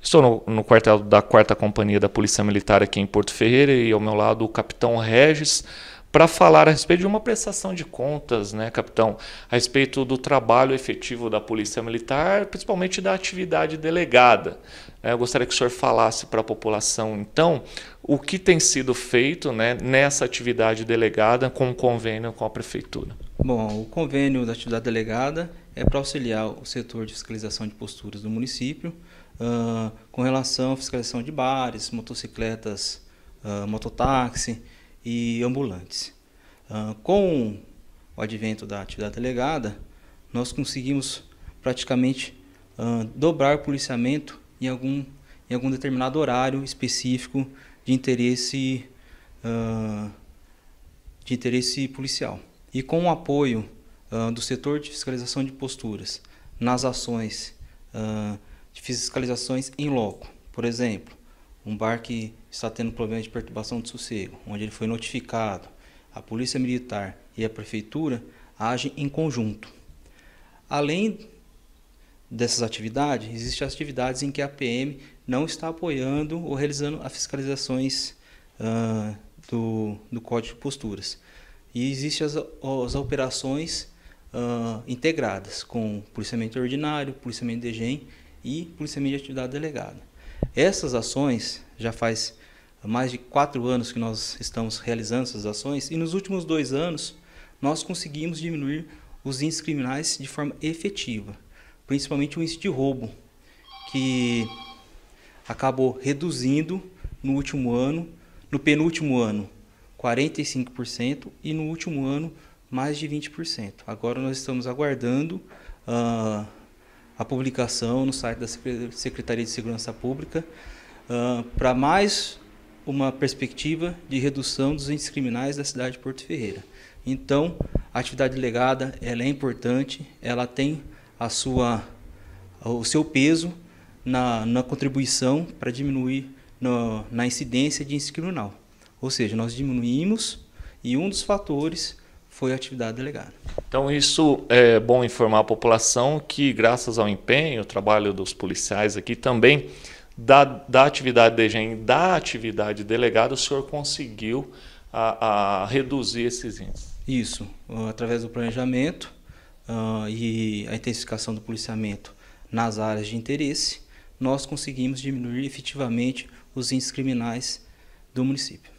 Estou no, no, quartel da 4 Companhia da Polícia Militar aqui em Porto Ferreira e ao meu lado o capitão Regis para falar a respeito de uma prestação de contas, né, capitão, a respeito do trabalho efetivo da Polícia Militar, principalmente da atividade delegada. É, eu gostaria que o senhor falasse para a população, então, o que tem sido feito né, nessa atividade delegada com o convênio com a Prefeitura. Bom, o convênio da atividade delegada é para auxiliar o setor de fiscalização de posturas do município uh, com relação à fiscalização de bares, motocicletas, uh, mototáxi e ambulantes. Uh, com o advento da atividade delegada, nós conseguimos praticamente dobrar o policiamento em algum, em algum determinado horário específico de interesse, de interesse policial. E com o apoio ah, do setor de fiscalização de posturas nas ações uh, de fiscalizações em loco. Por exemplo, um bar que está tendo problema de perturbação de sossego, onde ele foi notificado, a Polícia Militar e a Prefeitura agem em conjunto. Além dessas atividades, existem atividades em que a PM não está apoiando ou realizando as fiscalizações uh, do, do Código de Posturas. E existem as, as operações uh, integradas com policiamento ordinário, policiamento de GEM e policiamento de atividade delegada. Essas ações já faz mais de quatro anos que nós estamos realizando essas ações e nos últimos dois anos nós conseguimos diminuir os índices criminais de forma efetiva, principalmente o índice de roubo, que acabou reduzindo no último ano, no penúltimo ano 45% e no último ano mais de 20%. Agora nós estamos aguardando uh, a publicação no site da Secretaria de Segurança Pública uh, para mais uma perspectiva de redução dos índices criminais da cidade de Porto Ferreira. Então, a atividade delegada ela é importante, ela tem a sua, o seu peso na, na contribuição para diminuir no, na incidência de índice criminal. Ou seja, nós diminuímos e um dos fatores foi a atividade delegada. Então, isso é bom informar a população que, graças ao empenho, ao trabalho dos policiais aqui também, da, da atividade DGEM, da atividade delegada, o senhor conseguiu a, a reduzir esses índices. Isso, através do planejamento uh, e a intensificação do policiamento nas áreas de interesse, nós conseguimos diminuir efetivamente os índices criminais do município.